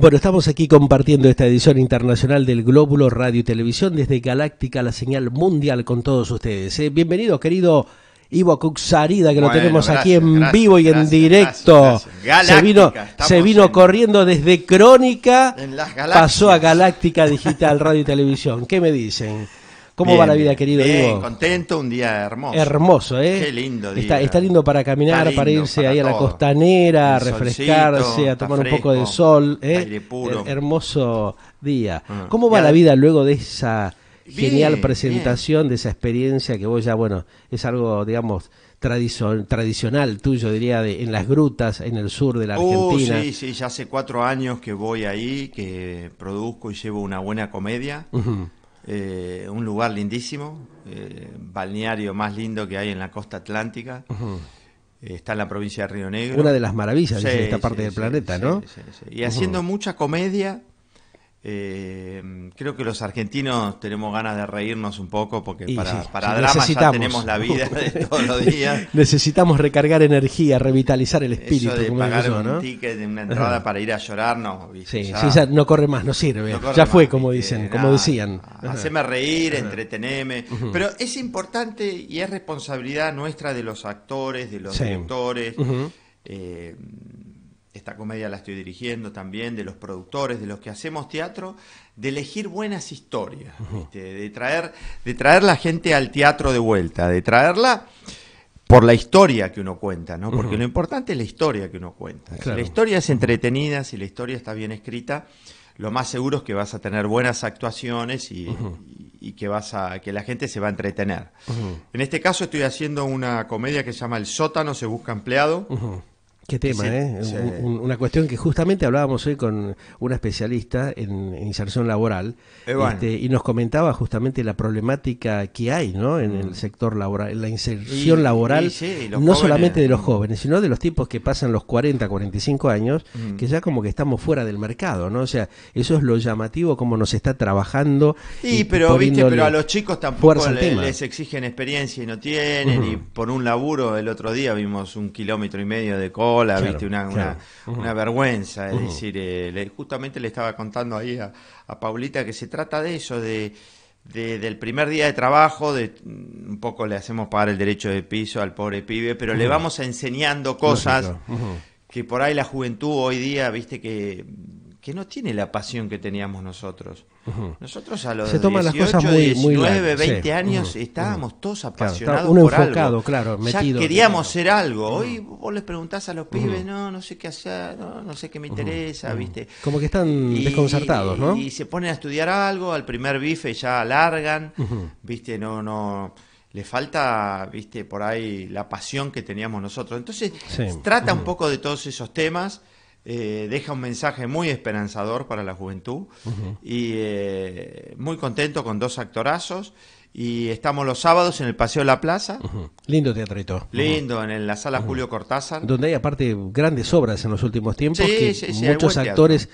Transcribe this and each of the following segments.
Bueno, estamos aquí compartiendo esta edición internacional del Glóbulo Radio y Televisión desde Galáctica, la señal mundial con todos ustedes. Eh, bienvenido, querido Ivo Cuxarida, que lo tenemos aquí en vivo y en directo. Se vino, se vino corriendo desde Crónica, pasó a Galáctica Digital Radio y Televisión. ¿Qué me dicen? ¿Cómo va la vida, querido? Bien, contento, un día hermoso. Hermoso, ¿eh? Qué lindo día. Está, lindo para caminar, para irse ahí a la costanera, a refrescarse, a tomar un poco de sol. ¿eh? puro. Hermoso día. Ah, ¿Cómo va la vida luego de esa genial presentación, de esa experiencia que voy ya, bueno, es algo, digamos, tradicional tuyo, diría, de, en las grutas, en el sur de la oh, Argentina. sí, sí, ya hace cuatro años que voy ahí, que produzco y llevo una buena comedia. Eh, un lugar lindísimo, eh, balneario más lindo que hay en la costa atlántica. Está en la provincia de Río Negro. Una de las maravillas de esta parte del planeta, ¿no? Y haciendo mucha comedia, eh, creo que los argentinos tenemos ganas de reírnos un poco porque para, drama ya tenemos la vida de todos los días. necesitamos recargar energía, revitalizar el espíritu. Eso de pagar un una entrada para ir a llorarnos. Sí, no corre más, no sirve. ya fue, como dicen, como decían. Haceme reír, entreteneme. Pero es importante y es responsabilidad nuestra de los actores, de los directores esta comedia la estoy dirigiendo también, de los productores, de los que hacemos teatro, de elegir buenas historias, De, traer, de traer la gente al teatro de vuelta, de traerla por la historia que uno cuenta, ¿no? Porque lo importante es la historia que uno cuenta. Si la historia es entretenida, si la historia está bien escrita, lo más seguro es que vas a tener buenas actuaciones y, que vas a que la gente se va a entretener. En este caso estoy haciendo una comedia que se llama El sótano se busca empleado. Qué tema, ¿eh? una cuestión que justamente hablábamos hoy con una especialista en, inserción laboral eh, este, y nos comentaba justamente la problemática que hay ¿no? en el mm. sector laboral, en la inserción laboral, no solamente de los jóvenes, sino de los tipos que pasan los 40, 45 años, mm. que ya como que estamos fuera del mercado, ¿no? O sea, eso es lo llamativo, como nos está trabajando. y pero, viste, pero a los chicos tampoco les exigen experiencia y no tienen, y por un laburo el otro día vimos un kilómetro y medio de cobre ¿viste? Una, una, vergüenza. Es decir, eh, justamente le estaba contando ahí a, Paulita que se trata de eso, de, del primer día de trabajo, de, mm, un poco le hacemos pagar el derecho de piso al pobre pibe, pero le vamos enseñando cosas que por ahí la juventud hoy día, viste, que que no tiene la pasión que teníamos nosotros. Nosotros a los 18, 19, 20 años estábamos todos apasionados por algo. Claro, queríamos ser algo. Hoy vos les preguntás a los pibes, no, no sé qué hacer, no, sé qué me interesa, ¿viste? Como que están desconcertados, ¿no? Y, se ponen a estudiar algo, al primer bife ya alargan, ¿viste? No, no le falta, viste, por ahí la pasión que teníamos nosotros. Entonces, trata un poco de todos esos temas eh, deja un mensaje muy esperanzador para la juventud y eh, muy contento con dos actorazos y estamos los sábados en el Paseo de la Plaza. Lindo teatrito. Lindo, en la sala Julio Cortázar. Donde hay aparte grandes obras en los últimos tiempos, que muchos actores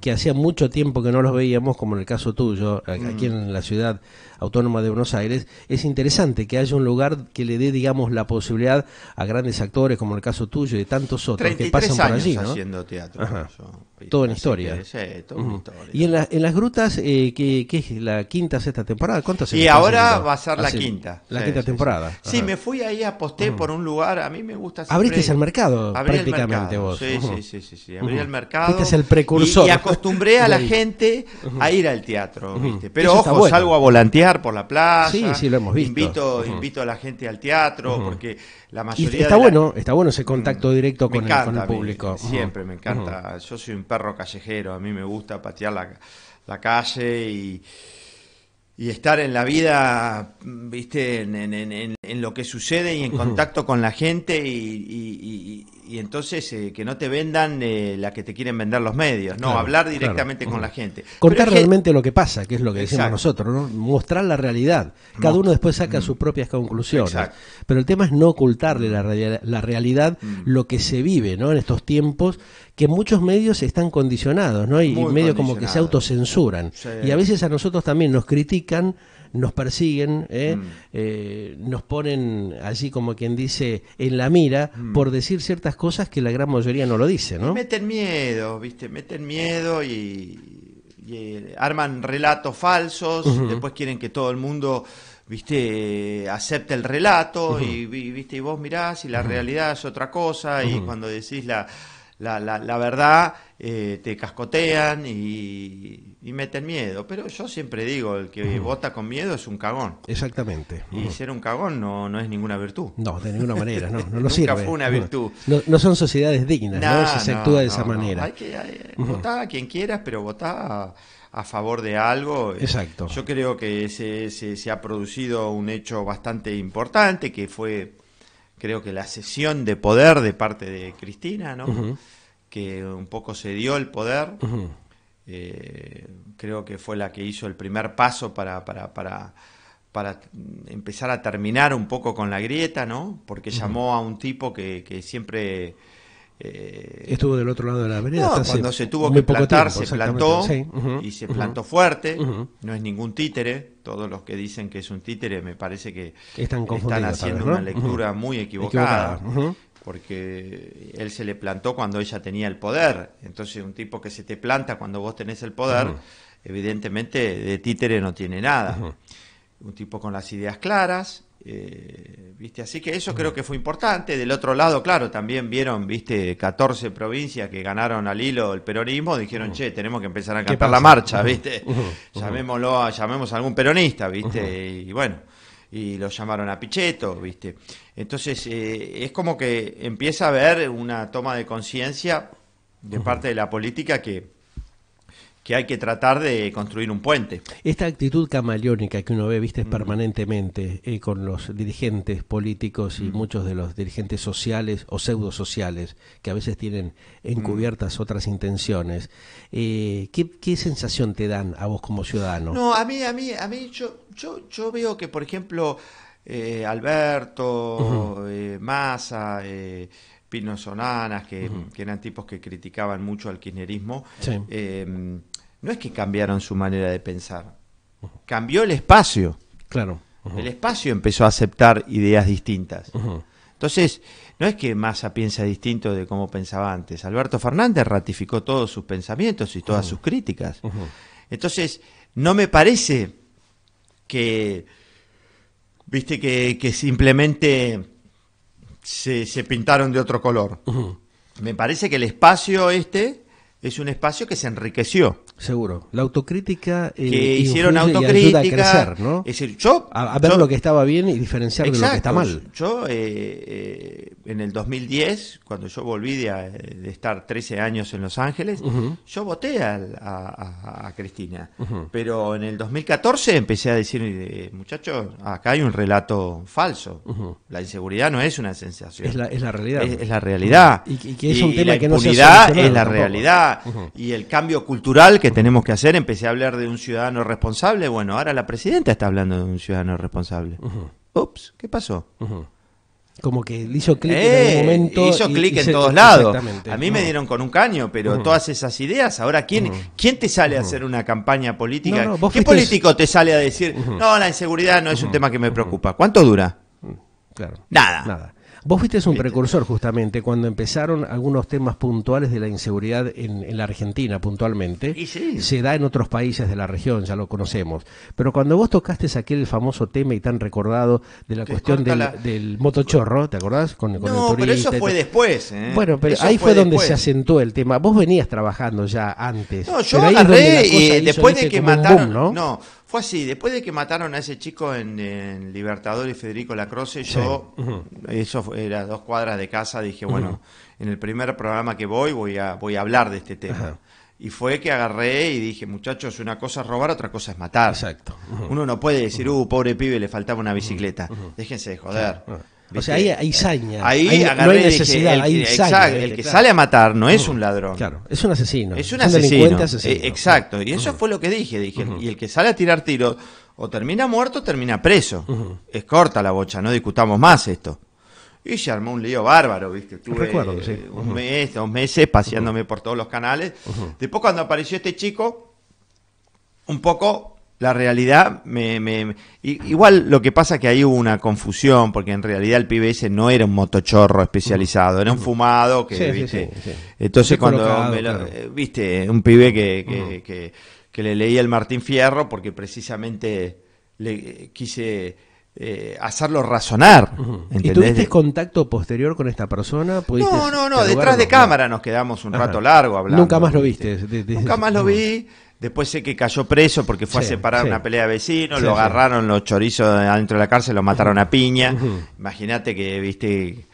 que hacía mucho tiempo que no los veíamos, como en el caso tuyo, aquí mm. en la ciudad autónoma de Buenos Aires, es interesante que haya un lugar que le dé, digamos, la posibilidad a grandes actores, como en el caso tuyo y tantos otros que pasan por allí. todo en historia. Y en, las grutas, eh, que, es la quinta, sexta temporada, ¿cuántas? Y va a ser la ah, quinta. La quinta temporada. Sí, me fui ahí, aposté por un lugar. A mí me gusta. Siempre... Abriste el mercado prácticamente vos. Sí, sí, sí, Abrí el mercado. es el precursor. Y, acostumbré a la gente a ir al teatro. ¿viste? Pero ojo, salgo a volantear por la plaza. Sí, sí, lo hemos visto. Invito, invito a la gente al teatro porque la mayoría. está, bueno, está bueno ese contacto mm. directo con, el, público. siempre me encanta. Yo soy un perro callejero. A mí me gusta patear la calle y y estar en la vida, viste, en, lo que sucede y en contacto con la gente y, y, y entonces eh, que no te vendan eh, la que te quieren vender los medios, no, hablar directamente con la gente. Contar realmente lo que pasa, que es lo que decimos nosotros, ¿no? mostrar la realidad. Cada uno después saca mm. sus propias conclusiones. Pero el tema es no ocultarle la, la realidad, mm. lo que se vive ¿no? en estos tiempos, que muchos medios están condicionados ¿no? y, medio como que se autocensuran. Y a veces a nosotros también nos critican nos persiguen, ¿eh? Mm. Eh, nos ponen así como quien dice en la mira mm. por decir ciertas cosas que la gran mayoría no lo dice, ¿no? meten miedo, ¿viste? Meten miedo y, eh, arman relatos falsos, después quieren que todo el mundo viste, acepte el relato y, viste, y vos mirás y la realidad es otra cosa y cuando decís la, la, la, verdad eh, te cascotean y, meten miedo. Pero yo siempre digo, el que vota con miedo es un cagón. Exactamente. Y ser un cagón no, no es ninguna virtud. No, de ninguna manera, no, no, Nunca fue una virtud. No, son sociedades dignas, ¿no? Si se actúa de esa manera. Hay que eh, votar a quien quieras, pero votar a, favor de algo. Exacto. Yo creo que se ha producido un hecho bastante importante que fue creo que la cesión de poder de parte de Cristina, ¿no? Que un poco se dio el poder. Eh, creo que fue la que hizo el primer paso para, para, para, para, empezar a terminar un poco con la grieta, ¿no? Porque llamó a un tipo que siempre eh, Estuvo del otro lado de la avenida. cuando se tuvo que plantar, se plantó y se plantó fuerte. No es ningún títere. Todos los que dicen que es un títere me parece que están, están haciendo una lectura muy equivocada. porque él se le plantó cuando ella tenía el poder. Entonces, un tipo que se te planta cuando vos tenés el poder, evidentemente de títere no tiene nada. Un tipo con las ideas claras, eh, ¿viste? Así que eso creo que fue importante. Del otro lado, claro, también vieron, ¿viste? 14 provincias que ganaron al hilo el peronismo, dijeron, che, tenemos que empezar a cantar la marcha, ¿viste? Llamémoslo, a, llamemos algún peronista, ¿viste? Y bueno, y lo llamaron a Pichetto, ¿viste? Entonces, eh, es como que empieza a haber una toma de conciencia de parte de la política que que hay que tratar de construir un puente. Esta actitud camaleónica que uno ve, viste, permanentemente eh, con los dirigentes políticos y muchos de los dirigentes sociales o pseudo sociales, que a veces tienen encubiertas otras intenciones, eh, ¿qué, sensación te dan a vos como ciudadano? No, a mí, a mí, a mí, yo, yo, veo que, por ejemplo, eh, Alberto, Massa, Pino Sonanas, que, eran tipos que criticaban mucho al kirchnerismo, em, no es que cambiaron su manera de pensar, cambió el espacio. Claro. El espacio empezó a aceptar ideas distintas. Entonces, no es que Massa piensa distinto de cómo pensaba antes. Alberto Fernández ratificó todos sus pensamientos y todas sus críticas. Entonces, no me parece que, viste, que, simplemente se, pintaron de otro color. Me parece que el espacio este es un espacio que se enriqueció. Seguro. La autocrítica. Eh, que hicieron autocrítica. A Es decir, yo. A, ver lo que estaba bien y diferenciar de lo que está mal. Yo, eh, en el 2010, cuando yo volví de, estar 13 años en Los Ángeles, yo voté a, a, Cristina. Pero en el 2014 empecé a decir, eh, muchachos, acá hay un relato falso. La inseguridad no es una sensación. Es la, es la realidad. Es, la realidad. Y, que es un tema que no se es la realidad. Y el cambio cultural que tenemos que hacer. Empecé a hablar de un ciudadano responsable. Bueno, ahora la presidenta está hablando de un ciudadano responsable. Ups, ¿qué pasó? Como que hizo clic en eh, momento. Hizo clic en todos lados. A mí me dieron con un caño, pero todas esas ideas. Ahora, ¿quién, ¿quién te sale a hacer una campaña política? ¿Qué político te sale a decir, no, la inseguridad no es un tema que me preocupa? ¿Cuánto dura? Nada. Nada. Vos fuiste un este. precursor justamente cuando empezaron algunos temas puntuales de la inseguridad en, en la Argentina puntualmente. Y sí. Se da en otros países de la región, ya lo conocemos. Pero cuando vos tocaste aquel famoso tema y tan recordado de la cuestión del, del, motochorro, ¿te acordás? no, pero eso fue después. ¿eh? Bueno, pero ahí fue, donde se acentuó el tema. Vos venías trabajando ya antes. No, yo agarré y después de que mataron... ¿no? fue así. Después de que mataron a ese chico en, en y Federico Lacroce, yo... eso era dos cuadras de casa, dije, bueno, en el primer programa que voy voy a, voy a hablar de este tema. Y fue que agarré y dije, muchachos, una cosa es robar, otra cosa es matar. Exacto. Uno no puede decir, uh, pobre pibe, le faltaba una bicicleta. Déjense de joder. O sea, ahí hay saña. Ahí agarré no hay el, saña, el que sale a matar no es un ladrón. Claro, es un asesino. Es un, asesino. Eh, exacto, y eso fue lo que dije. dije Y el que sale a tirar tiros o termina muerto o termina preso. Es corta la bocha, no discutamos más esto. Y se armó un lío bárbaro, ¿viste? Tuve eh, un mes, dos meses paseándome por todos los canales. Después cuando apareció este chico, un poco la realidad me, igual lo que pasa es que hay una confusión porque en realidad el pibe ese no era un motochorro especializado era un fumado que viste entonces cuando eh, viste un pibe que, le leía el Martín Fierro porque precisamente le eh, quise eh, hacerlo razonar. ¿Y tuviste contacto posterior con esta persona? No, no, no, detrás de cámara nos quedamos un rato largo hablando. Nunca más lo viste. Nunca más lo vi. Después sé que cayó preso porque fue a separar una pelea de vecinos, lo agarraron los chorizos adentro de la cárcel, lo mataron a piña. Imagínate que, viste,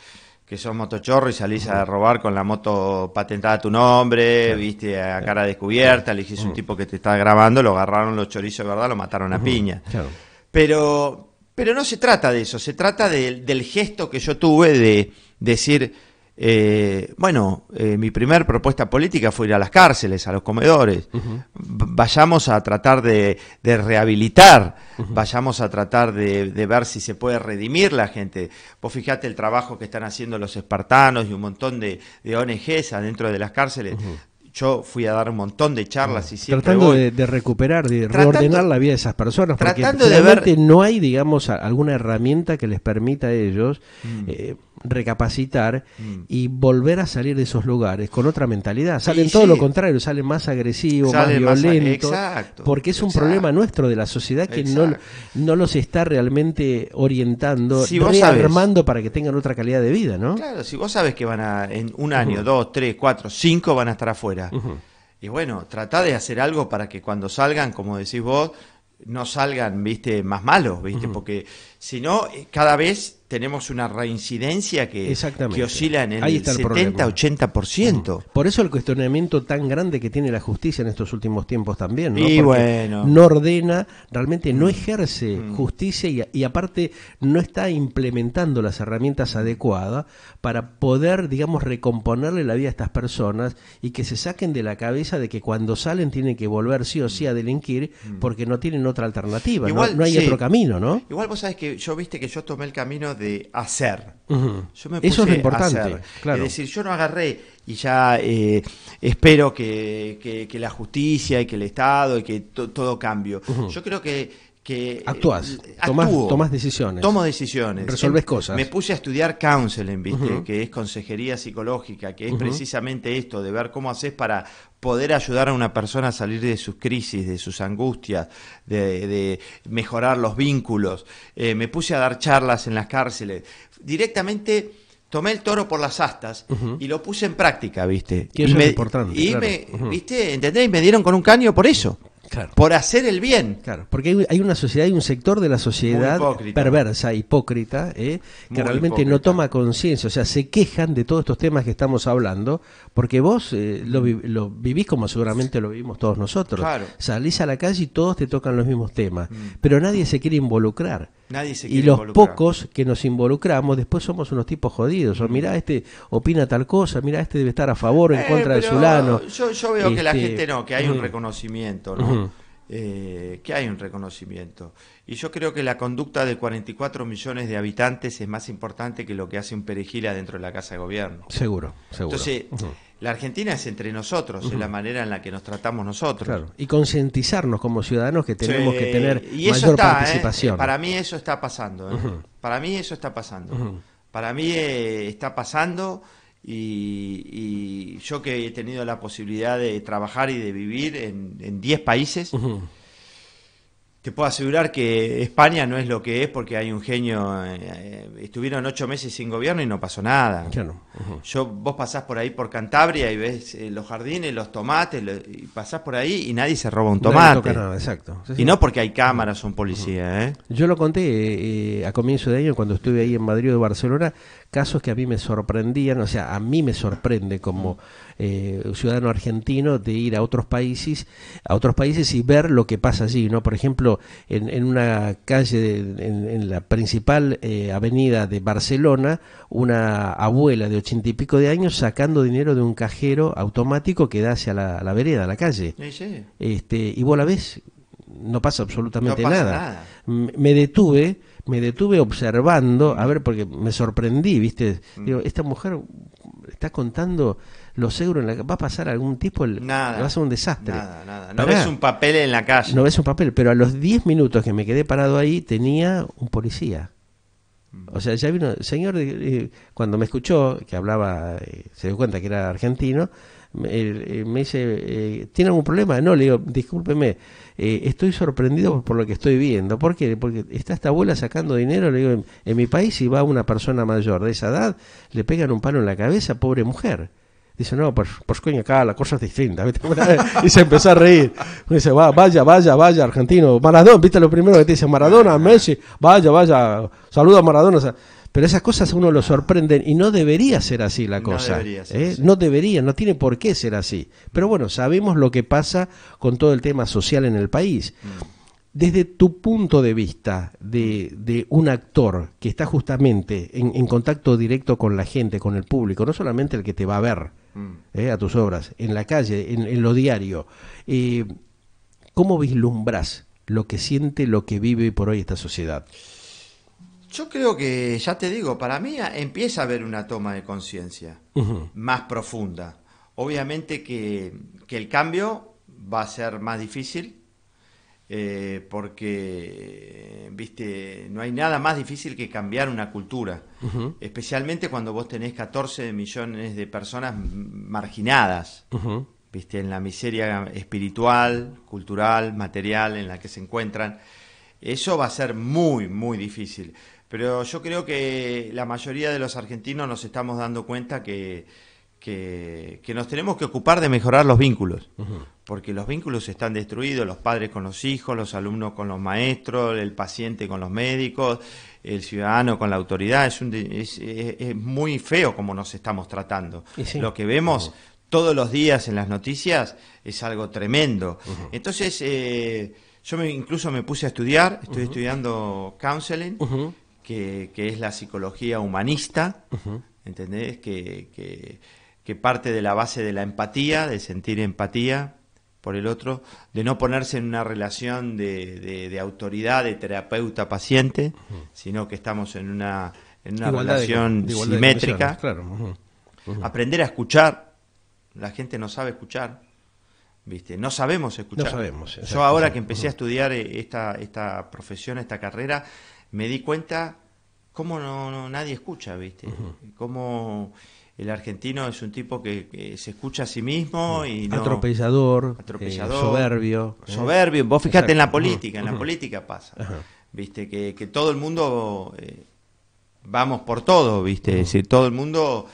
que sos motochorro y salís a robar con la moto patentada a tu nombre, viste a cara descubierta, elegís un tipo que te está grabando, lo agarraron los chorizos verdad, lo mataron a piña. Pero pero no se trata de eso, se trata del gesto que yo tuve de decir, eh, bueno, eh, mi primer propuesta política fue ir a las cárceles, a los comedores. Vayamos a tratar de, rehabilitar, vayamos a tratar de, ver si se puede redimir la gente. Vos fijate el trabajo que están haciendo los espartanos y un montón de, ONGs adentro de las cárceles yo fui a dar un montón de charlas ah, y siempre tratando De, recuperar, de reordenar la vida de esas personas, porque tratando de ver... no hay, digamos, alguna herramienta que les permita a ellos mm. eh, recapacitar mm. y volver a salir de esos lugares con otra mentalidad. Salen todo lo contrario, salen más agresivos, más violentos, porque es un problema nuestro de la sociedad que no, no los está realmente orientando, si armando para que tengan otra calidad de vida, ¿no? Claro, si vos sabes que van a, en un año, dos, tres, cuatro, cinco van a estar afuera y bueno, trata de hacer algo para que cuando salgan, como decís vos, no salgan, viste, más malos, viste, porque sino eh, cada vez tenemos una reincidencia que, que oscila en el, 70-80%. Por eso el cuestionamiento tan grande que tiene la justicia en estos últimos tiempos también, ¿no? no ordena, realmente no mm. ejerce mm. justicia y, aparte no está implementando las herramientas adecuadas para poder, digamos, recomponerle la vida a estas personas y que se saquen de la cabeza de que cuando salen tienen que volver sí o sí a delinquir mm. porque no tienen otra alternativa, ¿no? hay otro camino, ¿no? Igual vos sabés que yo viste que yo tomé el camino de hacer. Yo me puse Eso es importante. hacer. Es decir, yo no agarré y ya eh, espero que, que, la justicia y que el Estado y que todo cambie. Yo creo que que... Eh, Actúas, tomas decisiones. Tomo decisiones. Resolves cosas. Me puse a estudiar counseling, ¿viste? que es consejería psicológica, que es precisamente esto, de ver cómo haces para poder ayudar a una persona a salir de sus crisis, de sus angustias, de, mejorar los vínculos. Eh, me puse a dar charlas en las cárceles. Directamente tomé el toro por las astas y lo puse en práctica, ¿viste? Que y importante. ¿viste? ¿Entendés? Y me dieron con un caño por eso. Por hacer el bien. Claro, porque hay, una sociedad, hay un sector de la sociedad perversa, hipócrita, ¿eh? que realmente no toma conciencia, o sea, se quejan de todos estos temas que estamos hablando, porque vos eh, lo, vivís como seguramente lo vivimos todos nosotros. Salís a la calle y todos te tocan los mismos temas, mm. pero nadie se quiere involucrar y los pocos que nos involucramos, después somos unos tipos jodidos. O mm. mirá, este opina tal cosa, mira este debe estar a favor o en eh, contra de Zulano. Yo, veo que la este, gente no, que hay un mm. reconocimiento, ¿no? Mm. Eh, que hay un reconocimiento. Y yo creo que la conducta de 44 millones de habitantes es más importante que lo que hace un perejil adentro de la Casa de Gobierno. Seguro, seguro. Entonces la Argentina es entre nosotros, es la manera en la que nos tratamos nosotros. Y concientizarnos como ciudadanos que tenemos que tener y mayor está, ¿eh? participación. Para mí eso está pasando. ¿eh? Para mí eso está pasando. Para mí eh, está pasando y, yo que he tenido la posibilidad de trabajar y de vivir en 10 países te puedo asegurar que España no es lo que es porque hay un genio. Eh, eh, estuvieron ocho meses sin gobierno y no pasó nada. Claro. Yo, vos pasás por ahí por Cantabria y ves eh, los jardines, los tomates, y pasás por ahí y nadie se roba un tomate. exacto. Y no porque hay cámaras o un policía. Yo lo conté a comienzo de año cuando estuve ahí en Madrid o Barcelona, casos que a mí me sorprendían, o sea, a mí me sorprende como ciudadano argentino de ir a otros países, a otros países y ver lo que pasa allí, ¿no? Por ejemplo, en, una calle, en, la principal eh, avenida de Barcelona, una abuela de ochenta y pico de años sacando dinero de un cajero automático que da hacia la, vereda, la calle. Este, y vos la ves, no pasa absolutamente nada. nada. Me detuve me detuve observando, a ver, porque me sorprendí, ¿viste? Mm. Digo, esta mujer está contando los euros, en la, va a pasar algún tipo, nada, va a ser un desastre. Nada, nada. No ves un papel en la calle. No ves un papel, pero a los 10 minutos que me quedé parado ahí tenía un policía. O sea, ya vino, señor, eh, cuando me escuchó, que hablaba, eh, se dio cuenta que era argentino, me, eh, dice, ¿tiene algún problema? No, le digo, discúlpeme, estoy sorprendido por lo que estoy viendo. ¿Por qué? Porque está esta abuela sacando dinero, le digo, en mi país si va una persona mayor de esa edad, le pegan un palo en la cabeza, pobre mujer. Dice, no, pues, pues coño, acá la cosa es distinta. Y se empezó a reír. dice, Va, vaya, vaya, vaya, argentino. Maradona, viste lo primero que te dice, Maradona, Messi, vaya, vaya, saluda a Maradona. pero esas cosas a uno lo sorprenden y no debería ser así la cosa. No debería, ¿eh? no debería, no tiene por qué ser así. Pero bueno, sabemos lo que pasa con todo el tema social en el país. Mm desde tu punto de vista de, un actor que está justamente en, contacto directo con la gente, con el público, no solamente el que te va a ver mm. eh, a tus obras, en la calle, en, lo diario, eh, ¿cómo vislumbras lo que siente, lo que vive por hoy esta sociedad? Yo creo que, ya te digo, para mí empieza a haber una toma de conciencia más profunda. Obviamente que, que el cambio va a ser más difícil eh, porque, eh, viste, no hay nada más difícil que cambiar una cultura, especialmente cuando vos tenés 14 millones de personas marginadas, viste, en la miseria espiritual, cultural, material en la que se encuentran. Eso va a ser muy, muy difícil. Pero yo creo que la mayoría de los argentinos nos estamos dando cuenta que que, nos tenemos que ocupar de mejorar los vínculos, porque los vínculos están destruidos, los padres con los hijos, los alumnos con los maestros, el paciente con los médicos, el ciudadano con la autoridad, es, es, muy feo como nos estamos tratando. Lo que vemos todos los días en las noticias es algo tremendo. Entonces, eh, yo incluso me puse a estudiar, estoy estudiando counseling, que, es la psicología humanista. ¿Entendés? que, que que parte de la base de la empatía, de sentir empatía por el otro, de no ponerse en una relación de, autoridad, de terapeuta-paciente, sino que estamos en una, una relación simétrica. Aprender a escuchar, la gente no sabe escuchar. ¿Viste? No sabemos escuchar. sabemos, Yo ahora que empecé a estudiar eh, esta, esta profesión, esta carrera, me di cuenta cómo no, nadie escucha, ¿viste? Cómo el argentino es un tipo que, se escucha a sí mismo y no, atropellador, eh, atropellador soberbio, eh. soberbio. Vos fíjate en la política, en la política pasa, viste que, que, todo el mundo eh, vamos por todo, viste, todo el mundo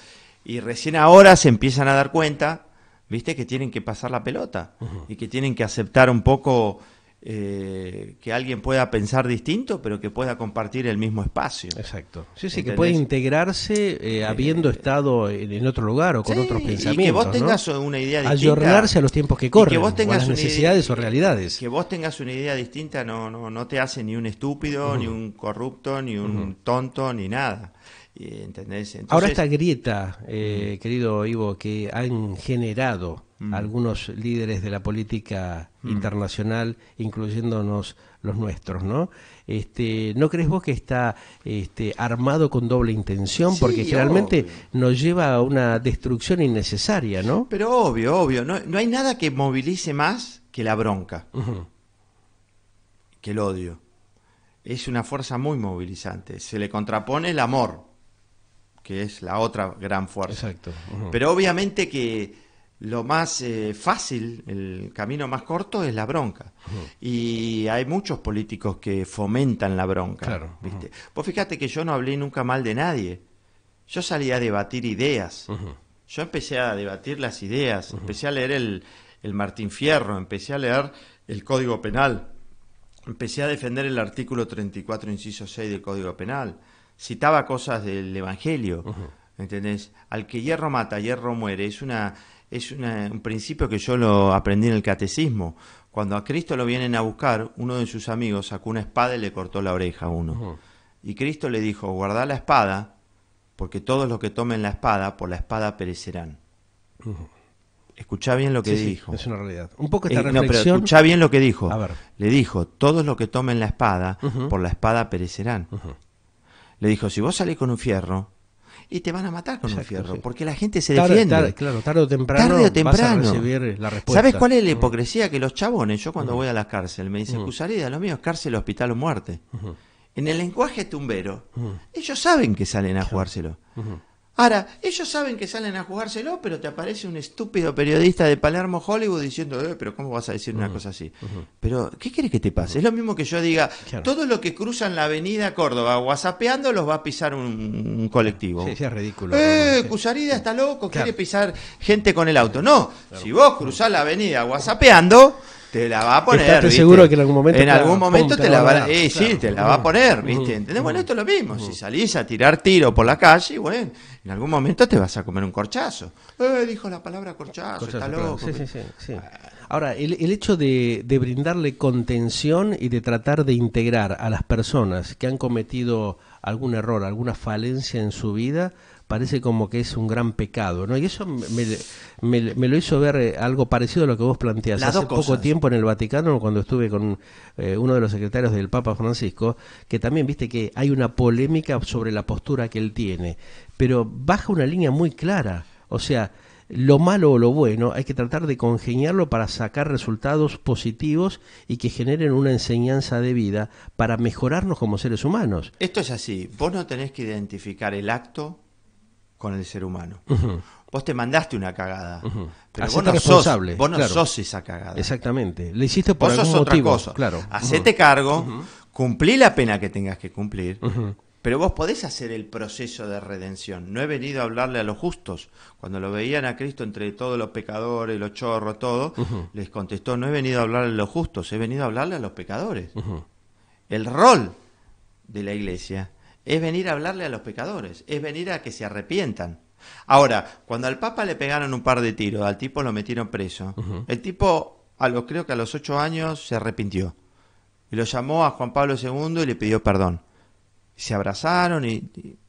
y recién ahora se empiezan a dar cuenta, viste que tienen que pasar la pelota y que tienen que aceptar un poco eh, que alguien pueda pensar distinto, pero que pueda compartir el mismo espacio. Exacto. Sí, sí, que puede integrarse eh, eh, habiendo estado en, otro lugar o con otros pensamientos. Y que vos tengas una idea distinta. Ayornarse a los tiempos que corren, que vos tengas necesidades o realidades. Que vos tengas una idea distinta no, no, no te hace ni un estúpido, ni un corrupto, ni un tonto, ni nada. ¿Entendés? Ahora esta grieta, eh, querido Ivo, que han generado Mm. algunos líderes de la política mm. internacional, incluyéndonos los nuestros, ¿no? Este, ¿No crees vos que está este, armado con doble intención? Porque generalmente nos lleva a una destrucción innecesaria, ¿no? Pero obvio, obvio, no, no hay nada que movilice más que la bronca, que el odio. Es una fuerza muy movilizante, se le contrapone el amor, que es la otra gran fuerza. Exacto. Pero obviamente que lo más eh, fácil, el camino más corto es la bronca. Y hay muchos políticos que fomentan la bronca. Vos fíjate que yo no hablé nunca mal de nadie. Yo salí a debatir ideas. Yo empecé a debatir las ideas, empecé a leer el, el Martín Fierro, empecé a leer el Código Penal, empecé a defender el artículo 34, inciso 6 del Código Penal. Citaba cosas del Evangelio. ¿Entendés? Al que hierro mata, hierro muere. Es una es un principio que yo lo aprendí en el catecismo. Cuando a Cristo lo vienen a buscar, uno de sus amigos sacó una espada y le cortó la oreja a uno. Y Cristo le dijo, guarda la espada, porque todos los que tomen la espada, por la espada perecerán. Escuchá bien lo que dijo. es una realidad. Un poco esta eh, reflexión... escuchá bien lo que dijo. A ver. Le dijo, todos los que tomen la espada, por la espada perecerán. Le dijo, si vos salís con un fierro, y te van a matar con un fierro, porque la gente se defiende. Tarde, claro, tarde o temprano, tarde o temprano. ¿Sabes cuál es la mm. hipocresía? Que los chabones, yo cuando mm. voy a la cárcel, me dicen, mm. uh -huh. lo mío cárcel, hospital o muerte. En el lenguaje tumbero, ellos saben que salen a jugárselo. Ahora, ellos saben que salen a jugárselo, pero te aparece un estúpido periodista de Palermo, Hollywood, diciendo, eh, pero ¿cómo vas a decir una cosa así? Pero, ¿qué quieres que te pase? Es lo mismo que yo diga, todos todo lo que cruzan la avenida Córdoba guasapeando los va a pisar un, colectivo. Sí, es ridículo. Eh, Cusarida está loco, quiere pisar gente con el auto. No, si vos cruzás la avenida guasapeando te la va a poner. Estás seguro que en algún momento. En algún momento te la, va, a, eh, sí, te la va a poner, ¿viste? Bueno, esto es lo mismo. Si salís a tirar tiro por la calle, bueno en algún momento te vas a comer un corchazo. Eh, dijo la palabra corchazo, está loco. Ah. Ahora, el, hecho de, brindarle contención y de tratar de integrar a las personas que han cometido algún error, alguna falencia en su vida, parece como que es un gran pecado, ¿no? Y eso me, lo hizo ver eh, algo parecido a lo que vos planteas Hace poco tiempo en el Vaticano, cuando estuve con eh, uno de los secretarios del Papa Francisco, que también viste que hay una polémica sobre la postura que él tiene pero baja una línea muy clara. O sea, lo malo o lo bueno, hay que tratar de congeniarlo para sacar resultados positivos y que generen una enseñanza de vida para mejorarnos como seres humanos. Esto es así, vos no tenés que identificar el acto con el ser humano. Vos te mandaste una cagada, pero vos no, responsable, sos, vos no sos esa cagada. Exactamente, le hiciste por vos sos Otra cosa. Claro. Hacete cargo, cumplí la pena que tengas que cumplir pero vos podés hacer el proceso de redención. No he venido a hablarle a los justos. Cuando lo veían a Cristo entre todos los pecadores, los chorros, todo, les contestó, no he venido a hablarle a los justos, he venido a hablarle a los pecadores. El rol de la iglesia es venir a hablarle a los pecadores, es venir a que se arrepientan. Ahora, cuando al Papa le pegaron un par de tiros, al tipo lo metieron preso, el tipo, a creo que a los ocho años, se arrepintió. Y lo llamó a Juan Pablo II y le pidió perdón se abrazaron y,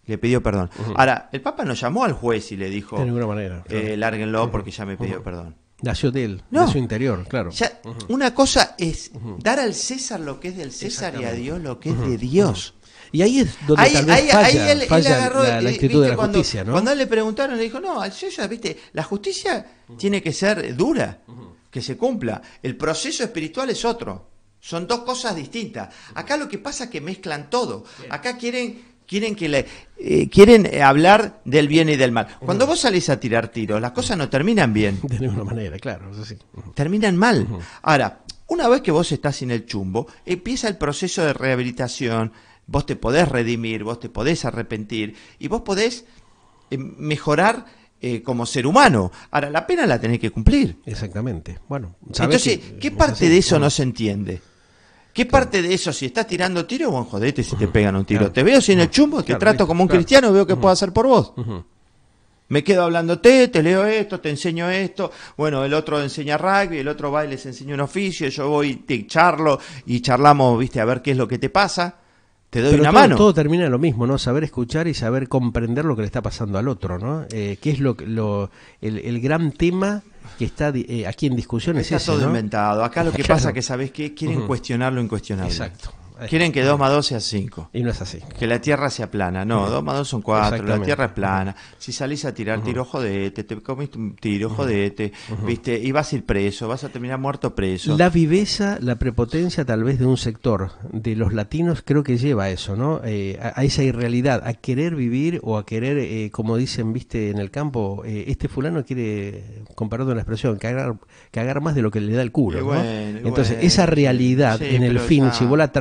le pidió perdón. Ahora, el Papa no llamó al juez y le dijo, de ninguna manera, eh, lárguenlo porque ya me pidió perdón. Nació de él, no. de su interior, claro. Ya, una cosa es dar al César lo que es del César y a Dios lo que es de Dios. Y ahí es donde tal vez falla, la, de justicia, ¿no? Cuando le preguntaron, le dijo, no, al César, viste, la justicia tiene que ser dura, que se cumpla. El proceso espiritual es otro. Son dos cosas distintas. Acá lo que pasa es que mezclan todo. Acá quieren, quieren, que le, eh, quieren eh, hablar del bien y del mal. Cuando vos salís a tirar tiros, las cosas no terminan bien. De ninguna manera, claro. Terminan mal. Ahora, una vez que vos estás en el chumbo, empieza el proceso de rehabilitación. Vos te podés redimir, vos te podés arrepentir y vos podés eh, mejorar como ser humano. Ahora, la pena la tenés que cumplir. Exactamente. Bueno, entonces, ¿qué parte de eso no se entiende? ¿Qué parte de eso? Si estás tirando tiro, buen jodete si te pegan un tiro. Te veo sin el chumbo, te trato como un cristiano, veo qué puedo hacer por vos. Me quedo hablándote, te leo esto, te enseño esto. Bueno, el otro enseña rugby, el otro va y les enseña un oficio. Yo voy, te charlo y charlamos, viste, a ver qué es lo que te pasa te doy una todo, mano. Todo termina lo mismo, ¿no? Saber escuchar y saber comprender lo que le está pasando al otro, ¿no? Eh, ¿Qué es lo, el, el gran tema que está eh, aquí en discusión? Está es todo inventado. Acá lo que pasa es que, ¿sabes que Quieren cuestionarlo cuestionar lo incuestionable. Exacto. Quieren que 2 más 2 sea 5. Y no es así. Que la Tierra sea plana. No, 2 más 2 son 4, la Tierra es plana. Si salís a tirar, tirojo de tiro jodete, te comiste un tiro jodete, ¿viste? Y vas a ir preso, vas a terminar muerto preso. La viveza, la prepotencia tal vez de un sector de los latinos creo que lleva a eso, ¿no? Eh, a, esa irrealidad, a querer vivir o a querer, eh, como dicen, viste, en el campo, eh, este fulano quiere, comparando la expresión, cagar, más de lo que le da el culo, ¿no? Entonces, esa realidad en el fin, si vos la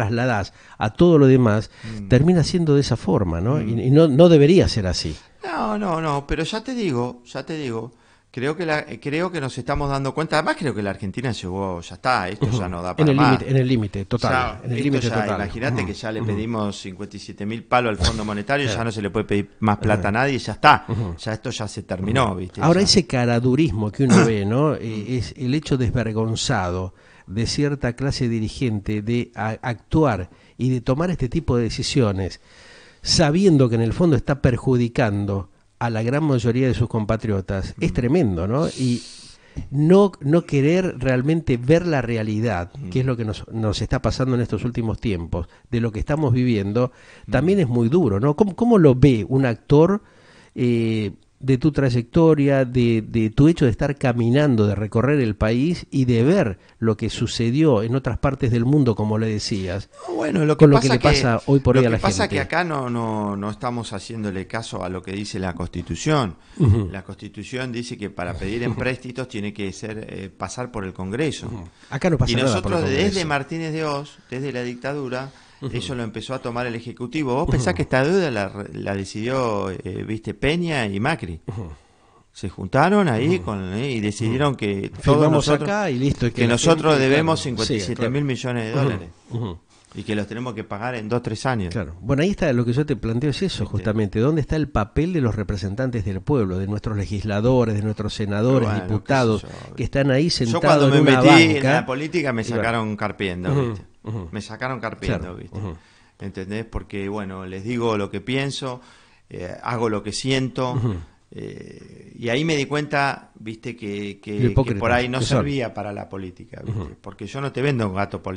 a todo lo demás, mm. termina siendo de esa forma, ¿no? Mm. Y, no, debería ser así. No, no, no, pero ya te digo, ya te digo. Creo que, eh, creo que nos estamos dando cuenta. Además, creo que la Argentina llegó, ya está, esto ya no da para en el en el límite, total. Imagínate que ya le pedimos 57 mil palos al Fondo Monetario, ya no se le puede pedir más plata a nadie, ya está. Ya esto ya se terminó, Ahora, ese caradurismo que uno ve, ¿no? Mm. Eh, es el hecho desvergonzado de cierta clase dirigente de actuar y de tomar este tipo de decisiones, sabiendo que en el fondo está perjudicando a la gran mayoría de sus compatriotas, es tremendo, ¿no? Y no, no querer realmente ver la realidad, que es lo que nos, está pasando en estos últimos tiempos, de lo que estamos viviendo, también es muy duro, ¿no? ¿Cómo, cómo lo ve un actor? Eh, de tu trayectoria, de, de, tu hecho de estar caminando, de recorrer el país y de ver lo que sucedió en otras partes del mundo, como le decías. Bueno, lo que con lo que, le pasa hoy por hoy a la gente. Lo que pasa que acá no, no, no estamos haciéndole caso a lo que dice la Constitución. La Constitución dice que para pedir empréstitos tiene que ser eh, pasar por el Congreso. Acá no pasa nada. Y nosotros desde Martínez de Oz, desde la dictadura, eso lo empezó a tomar el Ejecutivo. ¿Vos pensás que esta deuda la, decidió, eh, viste, Peña y Macri? Se juntaron ahí con, eh, y decidieron que todos acá y listo. que, nosotros debemos 57 mil millones de dólares. Y que los tenemos que pagar en dos, tres años. Claro. Bueno, ahí está lo que yo te planteo es eso, este. justamente. ¿Dónde está el papel de los representantes del pueblo, de nuestros legisladores, de nuestros senadores, diputados, que están ahí sentados yo cuando me metí en la política me sacaron carpiendo. ¿viste? Me sacaron carpiendo, ¿Entendés? Porque, bueno, les digo lo que pienso, eh, hago lo que siento. Eh, y ahí me di cuenta, viste, que, que, por ahí no servía para la política, porque yo no te vendo un gato por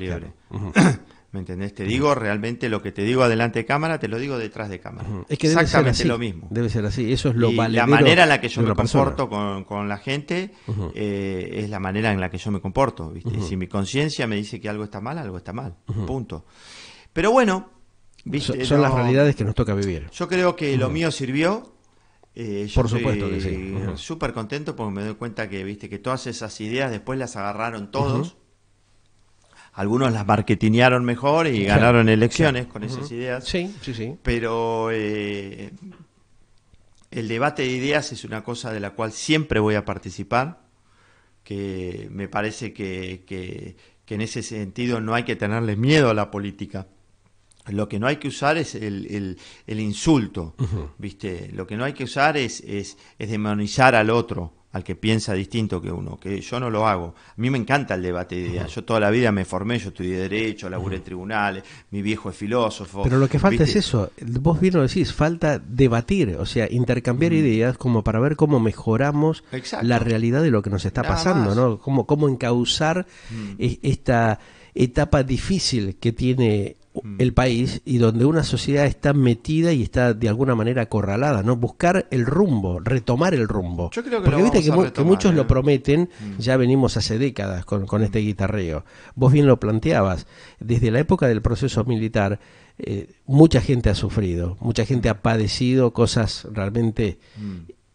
¿Me entendés? Te digo realmente lo que te digo adelante de cámara, te lo digo detrás de cámara. Es que debe Exactamente lo mismo. Debe ser así, eso es lo y La manera en la que yo me comporto con, la gente eh, es la manera en la que yo me comporto. ¿viste? Si mi conciencia me dice que algo está mal, algo está mal. Punto. Pero bueno, ¿viste? son las realidades que nos toca vivir. Yo creo que lo mío sirvió. Eh, yo Por supuesto que Súper contento porque me doy cuenta que, viste, que todas esas ideas después las agarraron todos algunos las marketinearon mejor y ganaron elecciones con esas ideas. Sí, sí, sí. Pero eh, el debate de ideas es una cosa de la cual siempre voy a participar, que me parece que, en ese sentido no hay que tenerle miedo a la política. Lo que no hay que usar es el, insulto, ¿viste? Lo que no hay que usar es demonizar al otro al que piensa distinto que uno, que yo no lo hago. A mí me encanta el debate de ideas. Yo toda la vida me formé, yo estudié Derecho, laburé en tribunales, mi viejo es filósofo. Pero lo que falta es eso, vos bien lo decís, falta debatir, o sea, intercambiar ideas como para ver cómo mejoramos la realidad de lo que nos está pasando, ¿no? Cómo, cómo encauzar mm. esta etapa difícil que tiene Mm. el país y donde una sociedad está metida y está de alguna manera acorralada, ¿no? Buscar el rumbo, retomar el rumbo. Porque viste que, muchos lo ¿eh? prometen, mm. ya venimos hace décadas con, mm. este guitarreo. Vos bien lo planteabas, desde la época del proceso militar, eh, mucha gente ha sufrido, mucha gente ha padecido cosas realmente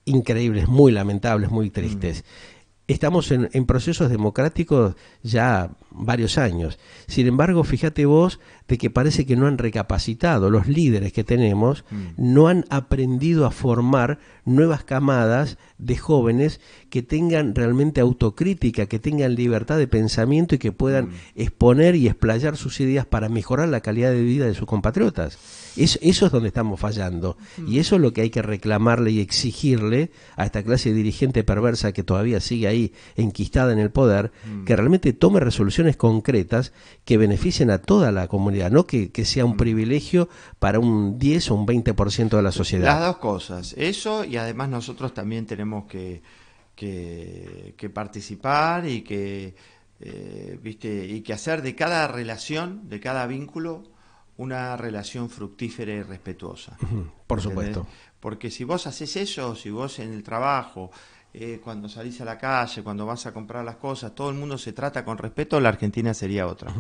increíbles, muy lamentables, muy tristes. estamos en, procesos democráticos ya varios años. Sin embargo, fíjate vos de que parece que no han recapacitado. Los líderes que tenemos mm. no han aprendido a formar nuevas camadas de jóvenes que tengan realmente autocrítica, que tengan libertad de pensamiento y que puedan mm. exponer y explayar sus ideas para mejorar la calidad de vida de sus compatriotas. Eso, eso es donde estamos fallando. Y eso es lo que hay que reclamarle y exigirle a esta clase dirigente perversa que todavía sigue ahí enquistada en el poder, mm. que realmente tome resoluciones concretas que beneficien a toda la comunidad, no que, sea un mm. privilegio para un 10 o un 20% de la sociedad. Las dos cosas, eso y además nosotros también tenemos que, que, participar y que... Eh, ¿viste? y que hacer de cada relación, de cada vínculo, una relación fructífera y respetuosa. Por supuesto. Porque si vos haces eso, si vos en el trabajo, eh, cuando salís a la calle, cuando vas a comprar las cosas, todo el mundo se trata con respeto, la Argentina sería otra.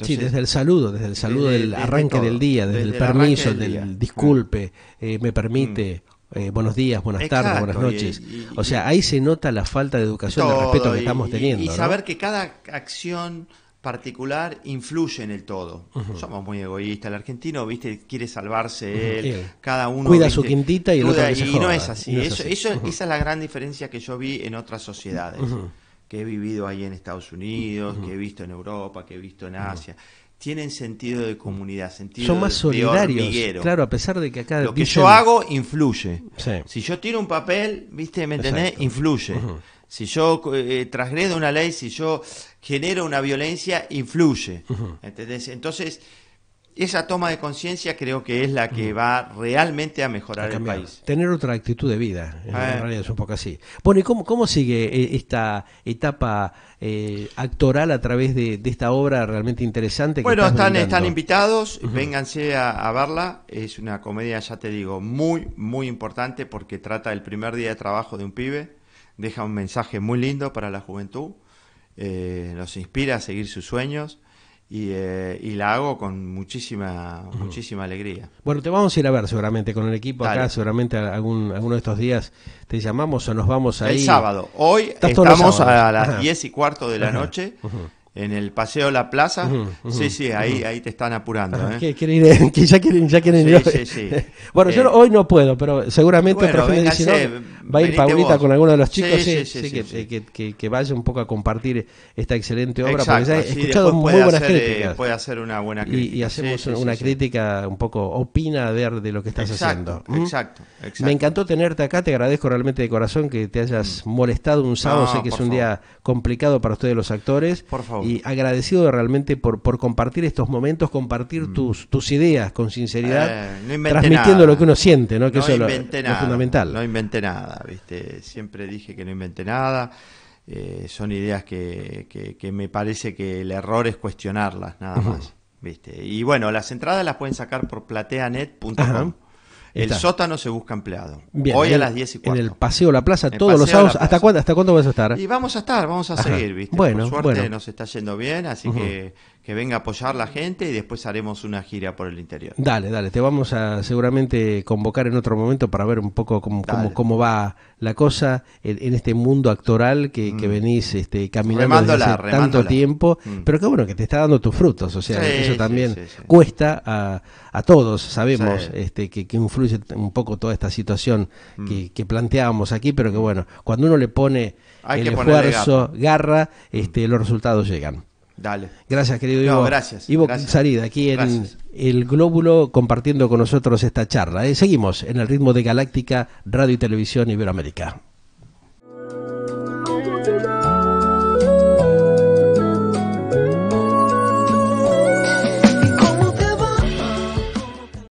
sí, desde el saludo, desde el saludo del arranque del día, desde, el permiso, del, disculpe, eh, me permite, mm. eh, buenos días, buenas tardes, buenas noches. o sea, ahí se nota la falta de educación, respeto que estamos teniendo. Y, saber que cada acción particular influye en el todo. Somos muy egoístas. El argentino, viste, quiere salvarse él. Cada uno cuida su quintita y Y no es así. Esa es la gran diferencia que yo vi en otras sociedades. Que he vivido ahí en Estados Unidos, que he visto en Europa, que he visto en Asia tienen sentido de comunidad, sentido Son más de solidarios. claro, a pesar de que acá lo que yo hago influye. Si yo tiro un papel, viste, me entendés, influye. Si yo eh, transgredo una ley, si yo genero una violencia, influye. Entonces, esa toma de conciencia creo que es la que va realmente a mejorar el país. Tener otra actitud de vida, en ah. realidad es un poco así. Bueno, ¿y cómo, sigue eh, esta etapa eh, actoral a través de, esta obra realmente interesante? bueno, están, están invitados, vénganse a, a, verla. Es una comedia, ya te digo, muy, muy importante porque trata el primer día de trabajo de un pibe deja un mensaje muy lindo para la juventud, eh, los inspira a seguir sus sueños y, eh, la hago con muchísima, muchísima alegría. Bueno, te vamos a ir a ver seguramente con el equipo acá, seguramente algún, alguno de estos días te llamamos o nos vamos ahí. El sábado, hoy estamos a las diez y cuarto de la noche en el Paseo La Plaza. sí, sí, ahí, ahí te están apurando. ¿eh? que, ya quieren, sí, ir. Sí, bueno, yo eh, hoy no puedo, pero seguramente bueno, va a ir Paulita con alguno de los chicos, sí, eh, que, que, que, vaya un poco a compartir esta excelente obra, porque ya he escuchado muy buenas críticas. puede hacer una buena crítica. Y, hacemos una crítica un poco opina ver de lo que estás haciendo. Exacto, Me encantó tenerte acá, te agradezco realmente de corazón que te hayas molestado un sábado, sé que es un día complicado para ustedes los actores. Por favor. Y agradecido realmente por, por compartir estos momentos, compartir mm. tus, tus ideas con sinceridad, eh, transmitiendo lo que uno siente, ¿no? Que eso fundamental. No inventé nada, ¿viste? Siempre dije que no inventé nada. Eh, son ideas que, que, me parece que el error es cuestionarlas, nada más. ¿viste? Y bueno, las entradas las pueden sacar por plateanet.com. El sótano se busca empleado. Hoy a las 10 y cuarto. En el Paseo La Plaza, todos los sábados. ¿Hasta cuándo, ¿Hasta vas a estar? Y vamos a estar, vamos a seguir, ¿viste? Bueno, Por suerte nos está yendo bien, así que que venga a apoyar la gente y después haremos una gira por el interior. Dale, dale, te vamos a seguramente convocar en otro momento para ver un poco cómo, cómo, va la cosa en, este mundo actoral que, mm. venís este, caminando desde hace tanto tiempo, mm. pero qué bueno que te está dando tus frutos, o sea, eso también cuesta a, todos, sabemos este, que, influye un poco toda esta situación mm. que, planteábamos aquí, pero que bueno, cuando uno le pone el esfuerzo, garra, garra este, los resultados llegan. Dale. Gracias, querido Ivo. gracias. Ivo Salida, aquí en el Glóbulo, compartiendo con nosotros esta charla. Eh, seguimos en el ritmo de Galáctica, Radio y Televisión Iberoamérica.